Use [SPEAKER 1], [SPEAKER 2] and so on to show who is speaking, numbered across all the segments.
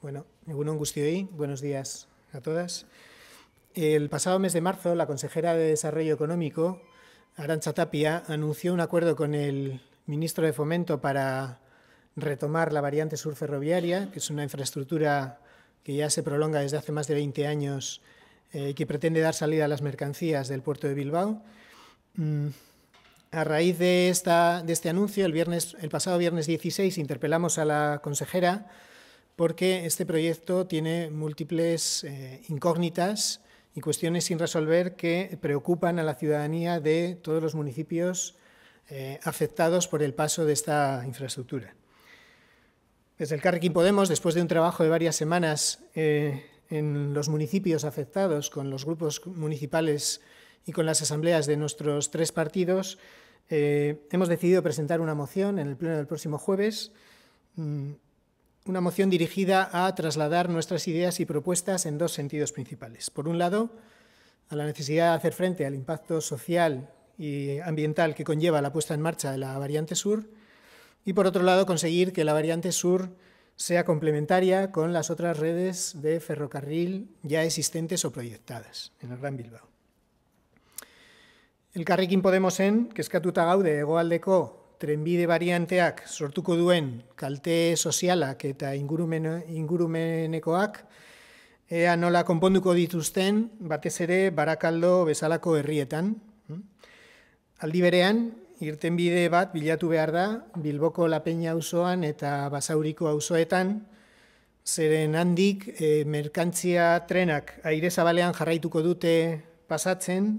[SPEAKER 1] Bueno, angustio ahí. buenos días a todas. El pasado mes de marzo, la consejera de Desarrollo Económico, Arancha Tapia, anunció un acuerdo con el ministro de Fomento para retomar la variante sur ferroviaria, que es una infraestructura que ya se prolonga desde hace más de 20 años eh, y que pretende dar salida a las mercancías del puerto de Bilbao. Mm, a raíz de, esta, de este anuncio, el, viernes, el pasado viernes 16, interpelamos a la consejera porque este proyecto tiene múltiples eh, incógnitas y cuestiones sin resolver que preocupan a la ciudadanía de todos los municipios eh, afectados por el paso de esta infraestructura. Desde el Carrequín Podemos, después de un trabajo de varias semanas eh, en los municipios afectados, con los grupos municipales y con las asambleas de nuestros tres partidos, hemos decidido presentar una moción en el pleno del próximo jueves mm, una moción dirigida a trasladar nuestras ideas y propuestas en dos sentidos principales. Por un lado, a la necesidad de hacer frente al impacto social y ambiental que conlleva la puesta en marcha de la variante sur y, por otro lado, conseguir que la variante sur sea complementaria con las otras redes de ferrocarril ya existentes o proyectadas en el Gran Bilbao. El Podemos-EN, que es Catuta gaude hegoaldeko trenbide varianteak sortuko duen kalte sozialak eta ingurumen, ingurumenekoak ea nola konponduko dituzten batez ere barakaldo bezalako herrietan. Aldi berean, irtenbide bat bilatu behar da Bilboko Lapeña auzoan eta Basauriko auzoetan zeren handik e, merkantzia trenak aire zabalean jarraituko dute pasatzen,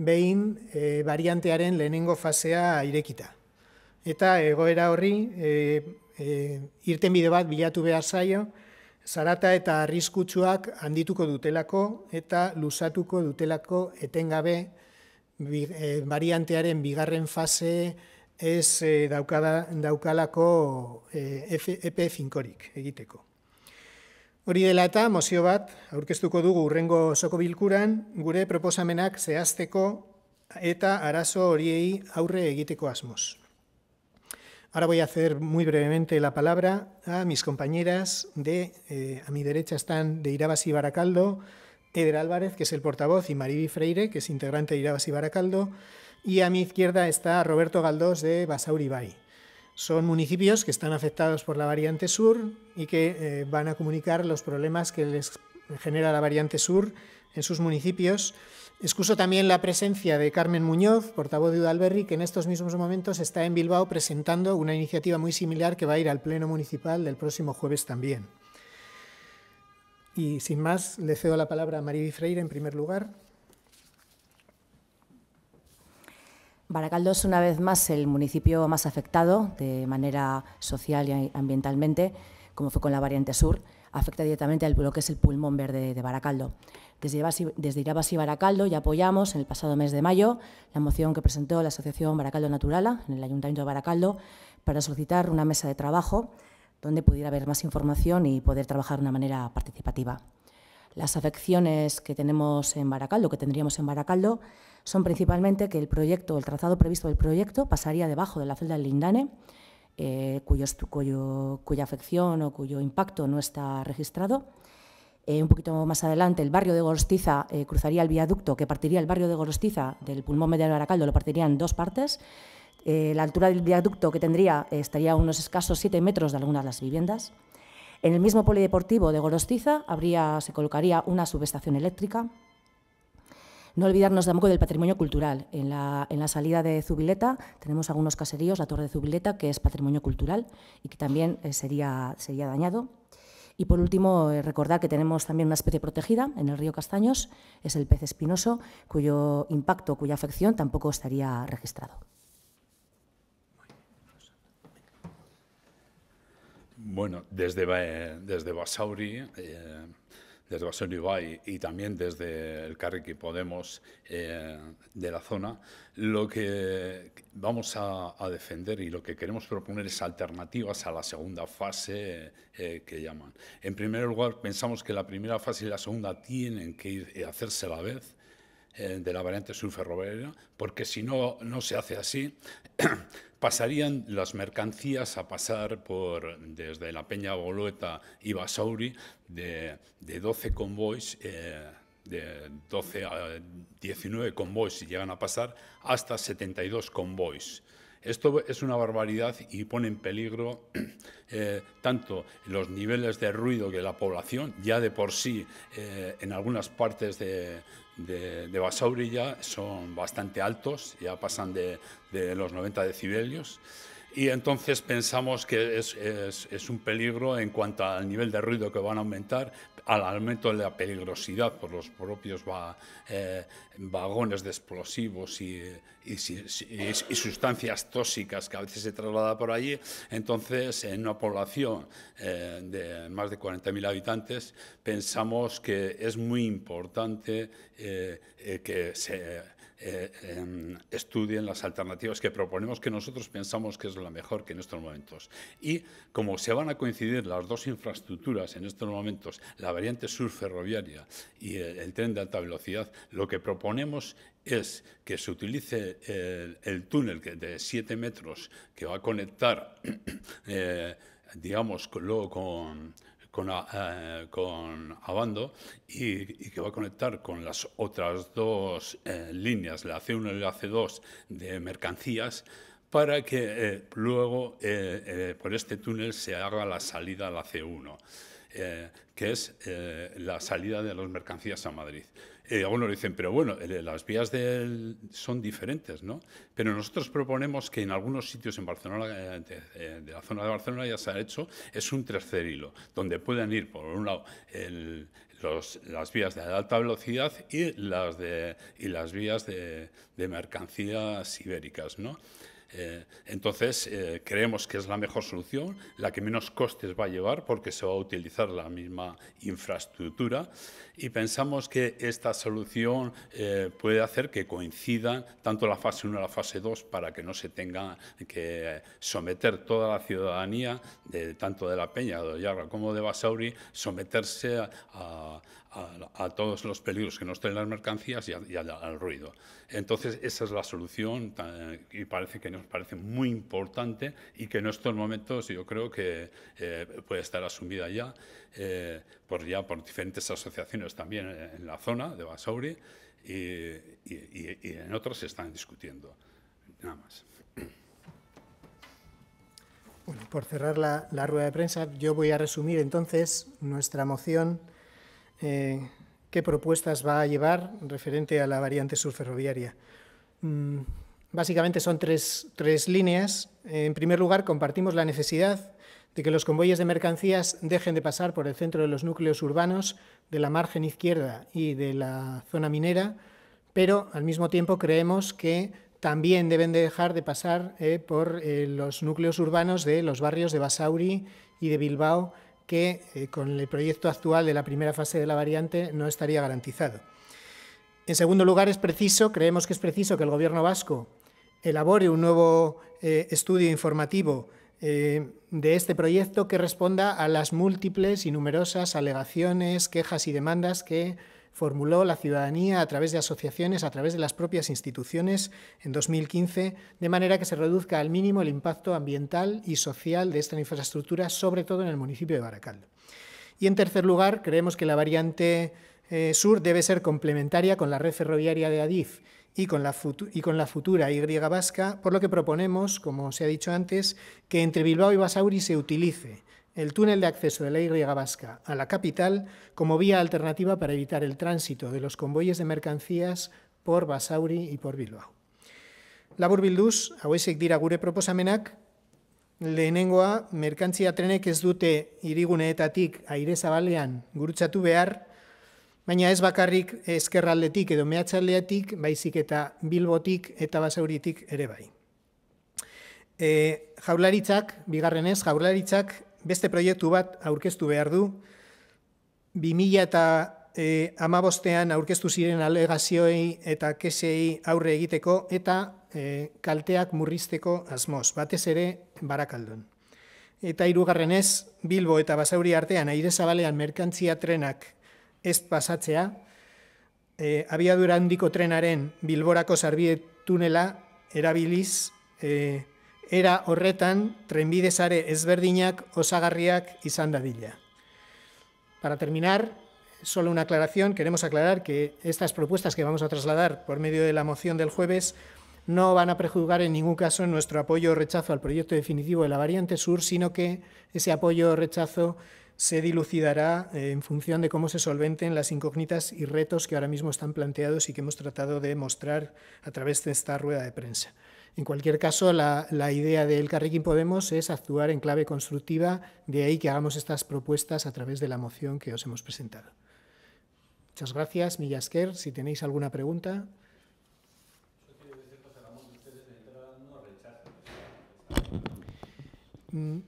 [SPEAKER 1] behin e, variantearen lehenengo fasea airekita eta egoera horri e, e, bat bilatu behar zaio, zarata eta arriskutsuak handituko dutelako eta lusatuko dutelako etengabe bi, e, variantearen bigarren fase ez e, daukada, daukalako e, epe finkorik egiteko. Hori dela eta mozio bat aurkeztuko dugu urrengo osoko bilkuran gure proposamenak zehazteko eta arazo horiei aurre egiteko asmoz. Ahora voy a hacer muy brevemente la palabra a mis compañeras de, eh, a mi derecha están de Irabas y Baracaldo, Eder Álvarez, que es el portavoz, y Mariby Freire, que es integrante de Irabas y Baracaldo, y a mi izquierda está Roberto Galdós de Basauribay. Son municipios que están afectados por la variante sur y que eh, van a comunicar los problemas que les genera la variante sur en sus municipios Excuso también la presencia de Carmen Muñoz, portavoz de Udalberri, que en estos mismos momentos está en Bilbao presentando una iniciativa muy similar que va a ir al Pleno Municipal del próximo jueves también. Y sin más, le cedo la palabra a Mariby Freire en primer lugar.
[SPEAKER 2] Baracaldo es una vez más el municipio más afectado de manera social y ambientalmente, como fue con la variante sur afecta directamente al lo que es el pulmón verde de Baracaldo. Desde, desde y Baracaldo ya apoyamos en el pasado mes de mayo la moción que presentó la Asociación Baracaldo Naturala en el Ayuntamiento de Baracaldo para solicitar una mesa de trabajo donde pudiera haber más información y poder trabajar de una manera participativa. Las afecciones que tenemos en Baracaldo, que tendríamos en Baracaldo, son principalmente que el proyecto, el trazado previsto del proyecto pasaría debajo de la celda del Lindane eh, cuya afección o cuyo impacto no está registrado. Eh, un poquito más adelante, el barrio de Gorostiza eh, cruzaría el viaducto que partiría el barrio de Gorostiza del pulmón medio de Aracaldo, lo partiría en dos partes. la altura del viaducto que tendría estaría a unos escasos 7 metros de algunas de las viviendas. En el mismo polideportivo de Gorostiza habría, se colocaría una subestación eléctrica, no olvidarnos tampoco del patrimonio cultural. En la, salida de Zubileta tenemos algunos caseríos, la Torre de Zubileta, que es patrimonio cultural y que también eh, sería, sería dañado. Y por último, eh, recordar que tenemos también una especie protegida en el río Castaños, es el pez espinoso, cuyo impacto, cuya afección tampoco estaría registrado.
[SPEAKER 3] Bueno, desde, desde Basauri eh, desde Dubai y también desde el que Podemos eh, de la zona, lo que vamos a, defender y lo que queremos proponer es alternativas a la segunda fase eh, eh, que llaman. En primer lugar, pensamos que la primera fase y la segunda tienen que ir hacerse a la vez eh, de la variante sur porque si no, no se hace así, pasarían las mercancías a pasar por desde la Peña Boloeta y Basauri de, de 12 convoys. Eh, de 12 a 19 convoys si llegan a pasar, hasta 72 convoys. Esto es una barbaridad y pone en peligro eh, tanto los niveles de ruido que la población, ya de por sí en algunas partes de, de, Basauri ya son bastante altos, ya pasan de, los 90 decibelios. Y entonces pensamos que es, un peligro en cuanto al nivel de ruido que van a aumentar, al aumento de la peligrosidad por los propios eh, vagones de explosivos y, y, sustancias tóxicas que a veces se traslada por allí. Entonces, en una población eh, de más de 40.000 habitantes, pensamos que es muy importante eh, que se eh, em, estudien las alternativas que proponemos, que nosotros pensamos que es la mejor que en estos momentos. Y como se van a coincidir las dos infraestructuras en estos momentos, la variante sur ferroviaria y eh, el, tren de alta velocidad, lo que proponemos es que se utilice el, túnel de 7 metros que va a conectar, eh, digamos, luego con eh, con, Abando y, que va a conectar con las otras dos eh, líneas, la C1 y la C2 de mercancías, para que eh, luego por este túnel se haga la salida a la C1. que es la salida de las mercancías a Madrid. Algunos dicen, pero bueno, las vías son diferentes, ¿no? Pero nosotros proponemos que en algunos sitios en Barcelona, eh, eh, de, la zona de Barcelona ya se ha hecho, es un tercer hilo, donde pueden ir, por un lado, las vías de alta velocidad y las, vías de, de mercancías ibéricas, ¿no? Eh, entonces, eh, creemos que es la mejor solución, la que menos costes va a llevar porque se va a utilizar la misma infraestructura y pensamos que esta solución eh, puede hacer que coincidan tanto la fase 1 y la fase 2 para que no se tenga que someter toda la ciudadanía, de, tanto de La Peña, de Ollarra como de Basauri, someterse a a, todos los peligros que nos traen las mercancías y, al, ruido. Entonces, esa es la solución y parece que nos parece muy importante y que en estos momentos yo creo que eh, puede estar asumida ya, eh, por, ya por diferentes asociaciones también eh, en la zona de Basauri y, en otras se están discutiendo. Nada más.
[SPEAKER 1] Bueno, por cerrar la, la, rueda de prensa, yo voy a resumir entonces nuestra moción eh, qué propuestas va a llevar referente a la variante surferroviaria. Mm, básicamente son tres, tres líneas. Eh, en primer lugar, compartimos la necesidad de que los convoyes de mercancías dejen de pasar por el centro de los núcleos urbanos de la margen izquierda y de la zona minera, pero al mismo tiempo creemos que también deben de dejar de pasar eh, por los núcleos urbanos de los barrios de Basauri y de Bilbao que eh, con el proyecto actual de la primera fase de la variante no estaría garantizado. En segundo lugar, es preciso, creemos que es preciso que el Gobierno vasco elabore un nuevo eh, estudio informativo eh, de este proyecto que responda a las múltiples y numerosas alegaciones, quejas y demandas que formuló la ciudadanía a través de asociaciones, a través de las propias instituciones en 2015, de manera que se reduzca al mínimo el impacto ambiental y social de esta infraestructura, sobre todo en el municipio de Baracaldo. Y en tercer lugar, creemos que la variante eh, sur debe ser complementaria con la red ferroviaria de Adif y con, la y con la futura Y vasca, por lo que proponemos, como se ha dicho antes, que entre Bilbao y Basauri se utilice el túnel de acceso de la Y Vasca a la capital como vía alternativa para evitar el tránsito de los convoyes de mercancías por Basauri y por Bilbao. Laburbilduz burbilduz, hau dira gure proposamenak, lehenengoa, merkantzia trenek ez dute iriguneetatik airezabalean zabalean gurutsatu behar, baina ez bakarrik eskerraldetik edo mehatxaldeatik, baizik eta bilbotik eta basauritik ere bai. Eh, jaularitzak, bigarrenez, jaularitzak beste proiektu bat aurkeztu behar du, 2000 eta eh, amabostean aurkeztu ziren alegazioi eta kesei aurre egiteko eta eh, kalteak murrizteko asmoz, batez ere barakaldon. Eta irugarren ez, Bilbo eta Basauri artean aire zabalean merkantzia trenak ez pasatzea, e, abiadura handiko trenaren Bilborako zarbiet tunela erabiliz e, era orretan, trenbide sare ezberdinak osagarriak y dadila. Para terminar, solo una aclaración, queremos aclarar que estas propuestas que vamos a trasladar por medio de la moción del jueves no van a prejuzgar en ningún caso nuestro apoyo o rechazo al proyecto definitivo de la variante sur, sino que ese apoyo o rechazo se dilucidará eh, en función de cómo se solventen las incógnitas y retos que ahora mismo están planteados y que hemos tratado de mostrar a través de esta rueda de prensa. En cualquier caso, la, idea del Carriquín Podemos es actuar en clave constructiva, de ahí que hagamos estas propuestas a través de la moción que os hemos presentado. Muchas gracias, Millasker, Si tenéis alguna pregunta. Mm,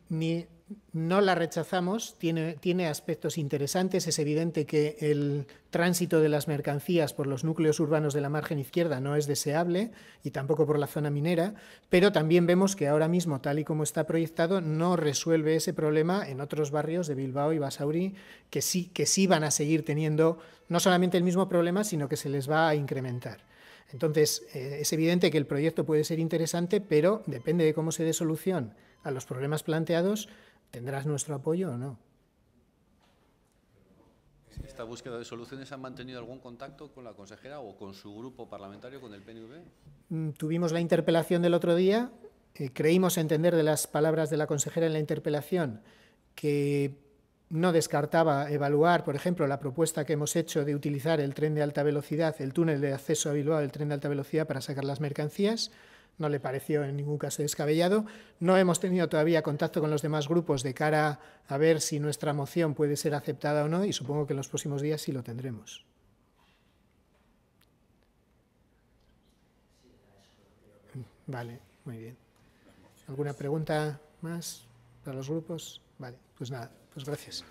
[SPEAKER 1] no la rechazamos, tiene, aspectos interesantes. Es evidente que el tránsito de las mercancías por los núcleos urbanos de la margen izquierda no es deseable y tampoco por la zona minera, pero también vemos que ahora mismo, tal y como está proyectado, no resuelve ese problema en otros barrios de Bilbao y Basauri que sí, van a seguir teniendo no solamente el mismo problema, sino que se les va a incrementar. Entonces, eh, es evidente que el proyecto puede ser interesante, pero depende de cómo se dé solución a los problemas planteados, ¿Tendrás nuestro apoyo o no? ¿Esta búsqueda de soluciones ha mantenido algún contacto con la consejera o con su grupo parlamentario, con el PNV? Mm, tuvimos la interpelación del otro día. Eh, creímos entender de las palabras de la consejera en la interpelación que no descartaba evaluar, por ejemplo, la propuesta que hemos hecho de utilizar el tren de alta velocidad, el túnel de acceso habitual del tren de alta velocidad para sacar las mercancías no le pareció en ningún caso descabellado. No hemos tenido todavía contacto con los demás grupos de cara a ver si nuestra moción puede ser aceptada o no y supongo que en los próximos días sí lo tendremos. Vale, muy bien. ¿Alguna pregunta más para los grupos? Vale, pues nada, pues gracias.